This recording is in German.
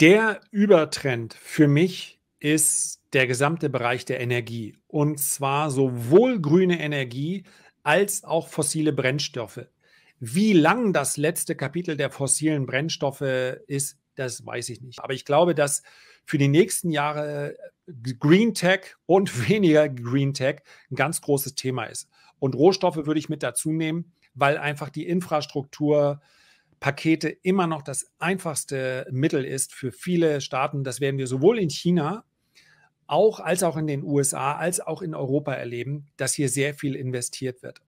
Der Übertrend für mich ist der gesamte Bereich der Energie. Und zwar sowohl grüne Energie als auch fossile Brennstoffe. Wie lang das letzte Kapitel der fossilen Brennstoffe ist, das weiß ich nicht. Aber ich glaube, dass für die nächsten Jahre äh, Green Tech und weniger Green Tech ein ganz großes Thema ist. Und Rohstoffe würde ich mit dazu nehmen, weil einfach die Infrastruktur Pakete immer noch das einfachste Mittel ist für viele Staaten. Das werden wir sowohl in China auch als auch in den USA als auch in Europa erleben, dass hier sehr viel investiert wird.